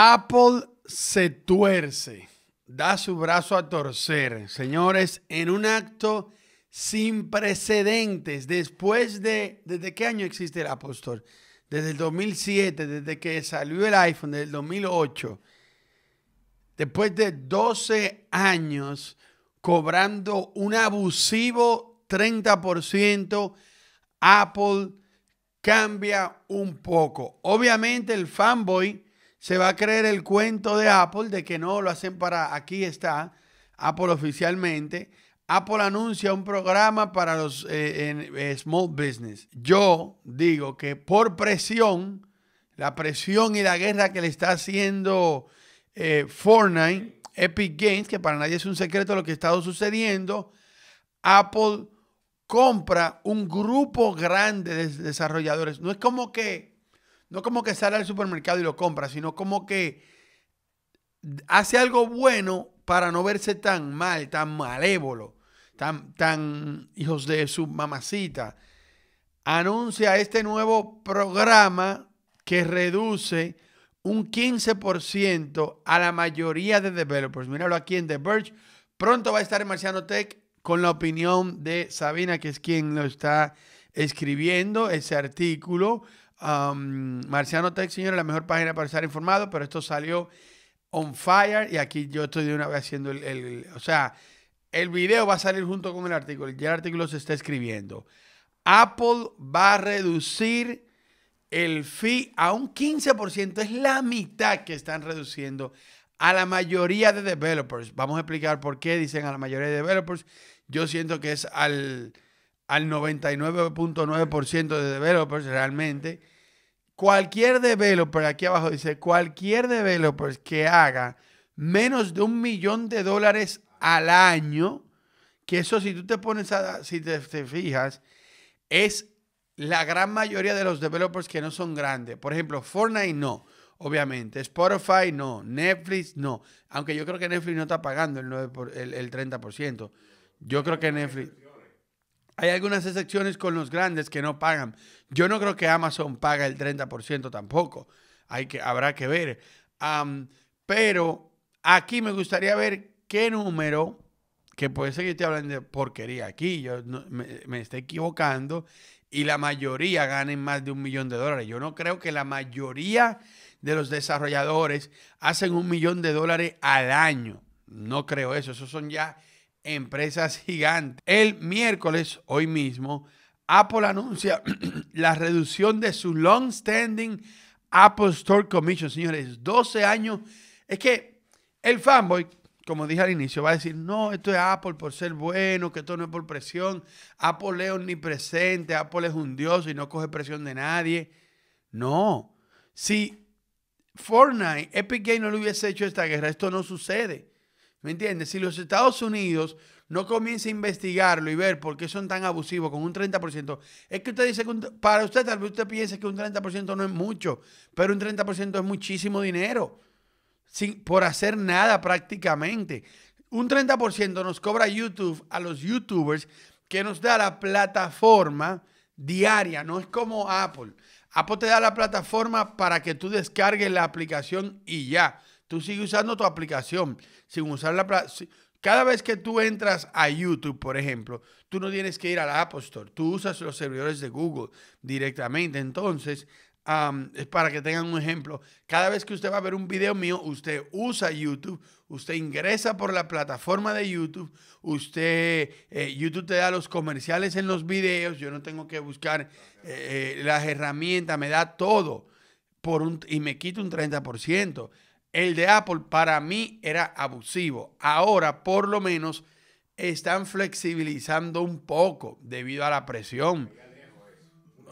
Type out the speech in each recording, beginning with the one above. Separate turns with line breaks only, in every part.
Apple se tuerce, da su brazo a torcer, señores, en un acto sin precedentes. Después de, ¿desde qué año existe el Apple Desde el 2007, desde que salió el iPhone, desde el 2008. Después de 12 años cobrando un abusivo 30%, Apple cambia un poco. Obviamente el fanboy se va a creer el cuento de Apple de que no, lo hacen para, aquí está, Apple oficialmente. Apple anuncia un programa para los eh, eh, small business. Yo digo que por presión, la presión y la guerra que le está haciendo eh, Fortnite, Epic Games, que para nadie es un secreto lo que ha estado sucediendo, Apple compra un grupo grande de desarrolladores. No es como que no como que sale al supermercado y lo compra, sino como que hace algo bueno para no verse tan mal, tan malévolo, tan, tan hijos de su mamacita. Anuncia este nuevo programa que reduce un 15% a la mayoría de developers. Míralo aquí en The Verge. Pronto va a estar en Marciano Tech con la opinión de Sabina, que es quien lo está escribiendo, ese artículo. Um, Marciano Tech, señores, la mejor página para estar informado, pero esto salió on fire y aquí yo estoy de una vez haciendo el, el, o sea, el video va a salir junto con el artículo, ya el artículo se está escribiendo. Apple va a reducir el fee a un 15%, es la mitad que están reduciendo a la mayoría de developers. Vamos a explicar por qué dicen a la mayoría de developers. Yo siento que es al al 99.9% de developers realmente. Cualquier developer, aquí abajo dice, cualquier developer que haga menos de un millón de dólares al año, que eso si tú te pones a, si te, fijas, es la gran mayoría de los developers que no son grandes. Por ejemplo, Fortnite no, obviamente. Spotify no, Netflix no. Aunque yo creo que Netflix no está pagando el, el 30%. Yo creo que Netflix... Hay algunas excepciones con los grandes que no pagan. Yo no creo que Amazon paga el 30% tampoco. Hay que, habrá que ver. pero aquí me gustaría ver qué número, que puede ser que de porquería aquí, yo me, me estoy equivocando, y la mayoría ganen más de un millón de dólares. Yo no creo que la mayoría de los desarrolladores hacen un millón de dólares al año. No creo eso. Esos son ya empresas gigantes. El miércoles, hoy mismo, Apple anuncia la reducción de su long-standing Apple Store Commission. Señores, 12 años. Es que el fanboy, como dije al inicio, va a decir, no, esto es Apple por ser bueno, que esto no es por presión. Apple es omnipresente, Apple es un dios y no coge presión de nadie. No. Si Fortnite, Epic Games no le hubiese hecho esta guerra, esto no sucede. ¿Me entiendes? Si los Estados Unidos no comienza a investigarlo y ver por qué son tan abusivos con un 30%, es que usted dice que para usted tal vez usted piense que un 30% no es mucho, pero un 30% es muchísimo dinero, sin, por hacer nada prácticamente. Un 30% nos cobra YouTube a los YouTubers que nos da la plataforma diaria, no es como Apple. Apple te da la plataforma para que tú descargues la aplicación y ya. Tú sigues usando tu aplicación sin usar la... Cada vez que tú entras a YouTube, por ejemplo, tú no tienes que ir a la App Store, tú usas los servidores de Google directamente. Entonces, es para que tengan un ejemplo, cada vez que usted va a ver un video mío, usted usa YouTube, usted ingresa por la plataforma de YouTube, usted, eh, YouTube te da los comerciales en los videos, yo no tengo que buscar eh, eh, las herramientas, me da todo por un, y me quita un 30%. El de Apple para mí era abusivo. Ahora por lo menos están flexibilizando un poco debido a la presión.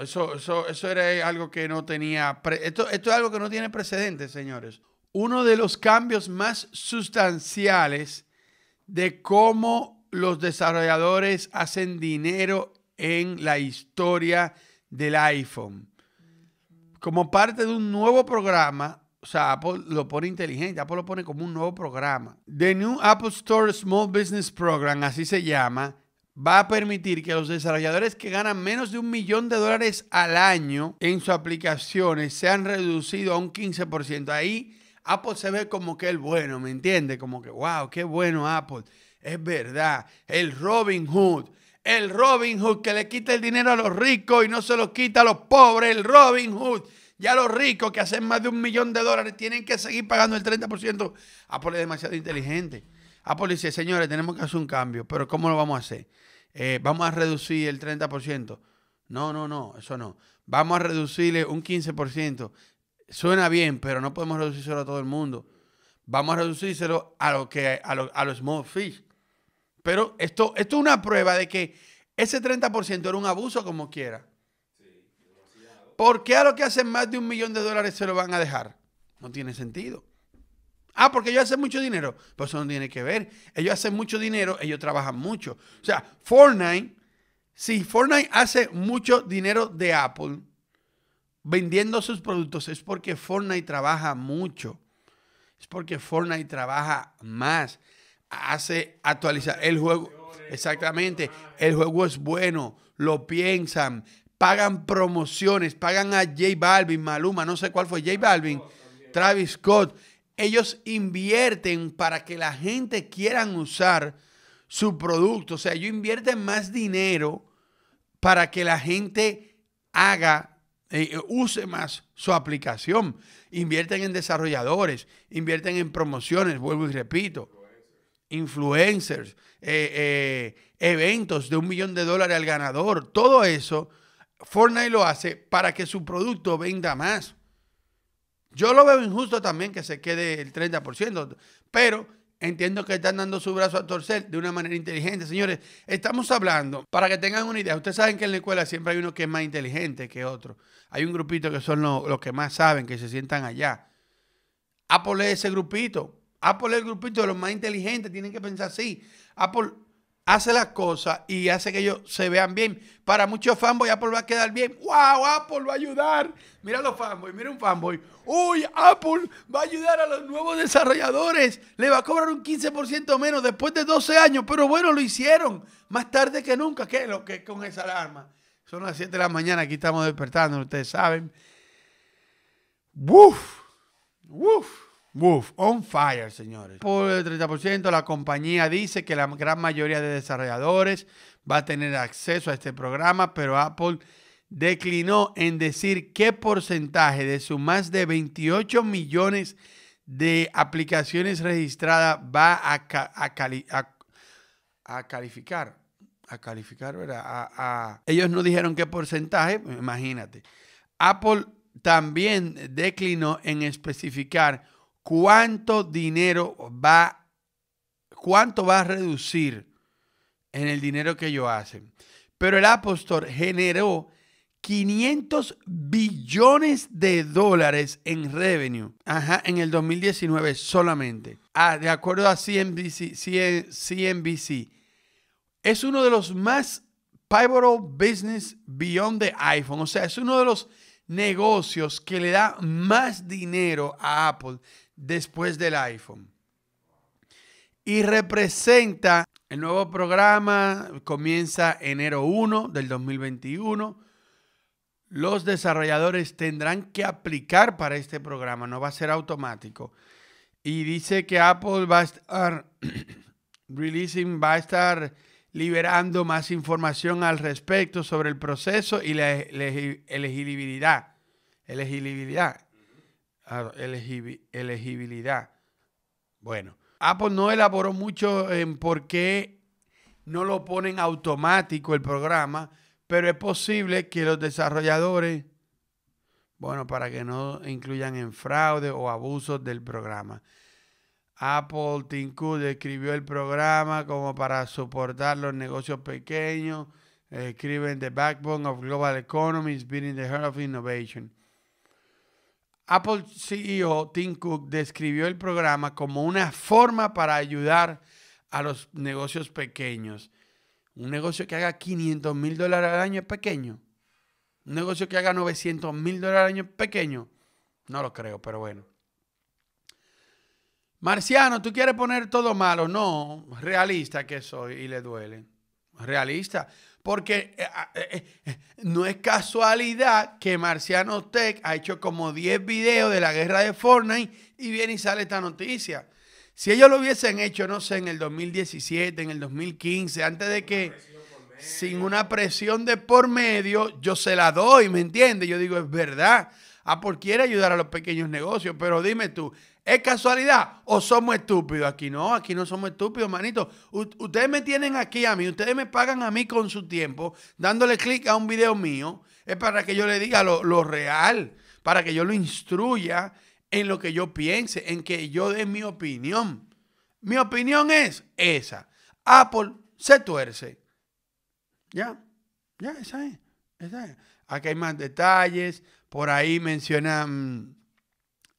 Eso, eso, era algo que no tenía... esto es algo que no tiene precedentes, señores. Uno de los cambios más sustanciales de cómo los desarrolladores hacen dinero en la historia del iPhone. Como parte de un nuevo programa, o sea, Apple lo pone inteligente, Apple lo pone como un nuevo programa. The New Apple Store Small Business Program, así se llama, va a permitir que los desarrolladores que ganan menos de un millón de dólares al año en sus aplicaciones sean reducidos a un 15%. Ahí Apple se ve como que el bueno, ¿me entiendes? Como que, wow, qué bueno Apple. Es verdad, el Robin Hood. El Robin Hood que le quita el dinero a los ricos y no se lo quita a los pobres. El Robin Hood ya los ricos que hacen más de un millón de dólares tienen que seguir pagando el 30%. Apple es demasiado inteligente. Apple dice, señores, tenemos que hacer un cambio, pero ¿cómo lo vamos a hacer? Eh, vamos a reducir el 30%. No, no, no, eso no. Vamos a reducirle un 15%. Suena bien, pero no podemos reducírselo a todo el mundo. Vamos a reducírselo a, que, los small fish. Pero esto, esto es una prueba de que ese 30% era un abuso como quiera. ¿Por qué a los que hacen más de un millón de dólares se lo van a dejar? No tiene sentido. Ah, porque ellos hacen mucho dinero. Pues eso no tiene que ver. Ellos hacen mucho dinero, ellos trabajan mucho. O sea, Fortnite, si Fortnite hace mucho dinero de Apple vendiendo sus productos, es porque Fortnite trabaja mucho. Es porque Fortnite trabaja más. Hace actualizar el juego. Exactamente. El juego es bueno. Lo piensan pagan promociones, pagan a J Balvin, Maluma, no sé cuál fue J Balvin, Travis Scott. Ellos invierten para que la gente quieran usar su producto. O sea, ellos invierten más dinero para que la gente haga, eh, use más su aplicación. Invierten en desarrolladores, invierten en promociones, vuelvo y repito, influencers, eh, eh, eventos de un millón de dólares al ganador. Todo eso Fortnite lo hace para que su producto venda más. Yo lo veo injusto también que se quede el 30%, pero entiendo que están dando su brazo a torcer de una manera inteligente. Señores, estamos hablando, para que tengan una idea, ustedes saben que en la escuela siempre hay uno que es más inteligente que otro. Hay un grupito que son los, que más saben, que se sientan allá. Apple es ese grupito. Apple es el grupito de los más inteligentes, tienen que pensar así. Apple hace las cosas y hace que ellos se vean bien. Para muchos fanboys, Apple va a quedar bien. ¡Wow! Apple va a ayudar. Mira los fanboys, mira un fanboy. ¡Uy! Apple va a ayudar a los nuevos desarrolladores. Le va a cobrar un 15% menos después de 12 años. Pero bueno, lo hicieron. Más tarde que nunca. ¿Qué es lo que con esa alarma? Son las 7 de la mañana. Aquí estamos despertando, ustedes saben. ¡Woof! ¡Woof! Woof, on fire, señores. Por el 30%, la compañía dice que la gran mayoría de desarrolladores va a tener acceso a este programa, pero Apple declinó en decir qué porcentaje de sus más de 28 millones de aplicaciones registradas va a, a, a, calificar. A Ellos no dijeron qué porcentaje, imagínate. Apple también declinó en especificar cuánto dinero va, cuánto va a reducir en el dinero que ellos hacen. Pero el apóstol generó 500 billones de dólares en revenue en el 2019 solamente. Ah, de acuerdo a CNBC, CNBC, es uno de los más pivotal business beyond the iPhone. O sea, es uno de los negocios que le da más dinero a Apple después del iPhone. Y representa el nuevo programa, comienza enero 1 del 2021. Los desarrolladores tendrán que aplicar para este programa, no va a ser automático. Y dice que Apple va a estar releasing, va a estar liberando más información al respecto sobre el proceso y la elegibilidad. Elegibilidad, elegibilidad. Bueno, Apple no elaboró mucho en por qué no lo ponen automático el programa, pero es posible que los desarrolladores, bueno, para que no incluyan en fraude o abusos del programa. Apple Tinku describió el programa como para soportar los negocios pequeños. Escriben The Backbone of Global Economy is the Heart of Innovation. Apple CEO Tim Cook describió el programa como una forma para ayudar a los negocios pequeños. Un negocio que haga 500 mil dólares al año es pequeño. Un negocio que haga 900 mil dólares al año es pequeño. No lo creo, pero bueno. Marciano, tú quieres poner todo malo. No, realista que soy y le duele. Realista. Porque eh, ah, eh, eh, no es casualidad que Marciano Tech ha hecho como 10 videos de la guerra de Fortnite y viene y sale esta noticia. Si ellos lo hubiesen hecho, no sé, en el 2017, en el 2015, antes de que sin una presión de por medio, yo se la doy, ¿me entiendes? Yo digo, es verdad. por quiere ayudar a los pequeños negocios, pero dime tú, ¿Es casualidad o somos estúpidos? Aquí no, aquí no somos estúpidos, manito. ustedes me tienen aquí a mí, ustedes me pagan a mí con su tiempo, dándole clic a un video mío. Es para que yo le diga lo, real, para que yo lo instruya en lo que yo piense, en que yo dé mi opinión. Mi opinión es esa. Apple se tuerce. Ya, ya, esa es. Esa es. Aquí hay más detalles. Por ahí mencionan... Mm,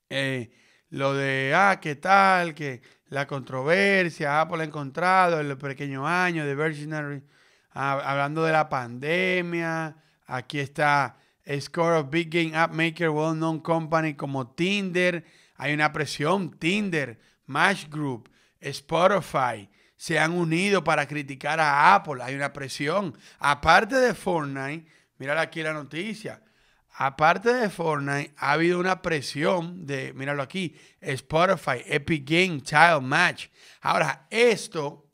eh, lo de, ah, qué tal, que la controversia, Apple ha encontrado en los pequeños años de Virginary, ah, hablando de la pandemia, aquí está Score of Big Game App Maker, Well Known Company como Tinder, hay una presión, Tinder, Match Group, Spotify, se han unido para criticar a Apple, hay una presión. Aparte de Fortnite, mira aquí la noticia, aparte de Fortnite, ha habido una presión de, míralo aquí, Spotify, Epic Games, Child Match. Ahora, esto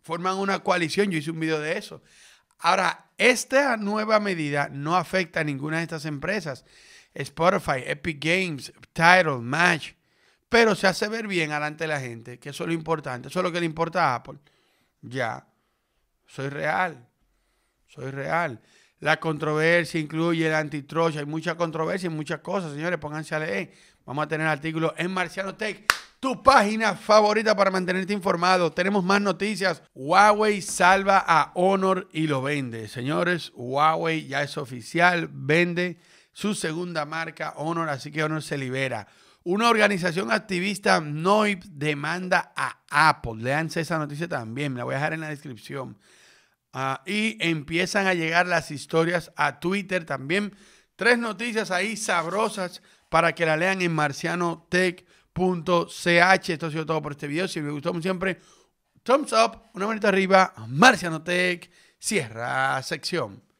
forman una coalición, yo hice un video de eso. Ahora, esta nueva medida no afecta a ninguna de estas empresas. Spotify, Epic Games, Title, Match. Pero se hace ver bien delante de la gente, que eso es lo importante. Eso es lo que le importa a Apple. Ya. Soy real. Soy real. La controversia incluye el antitrust. Hay mucha controversia y muchas cosas, señores. Pónganse a leer. Vamos a tener artículos en Marciano Tech, tu página favorita para mantenerte informado. Tenemos más noticias. Huawei salva a Honor y lo vende. Señores, Huawei ya es oficial, vende su segunda marca Honor, así que Honor se libera. Una organización activista NOIP demanda a Apple. Leanse esa noticia también, la voy a dejar en la descripción. Ah, y empiezan a llegar las historias a Twitter también. Tres noticias ahí sabrosas para que la lean en marcianotech.ch. Esto ha sido todo por este video. Si les gustó, como siempre, thumbs up, una manita arriba. Marcianotech, cierra sección.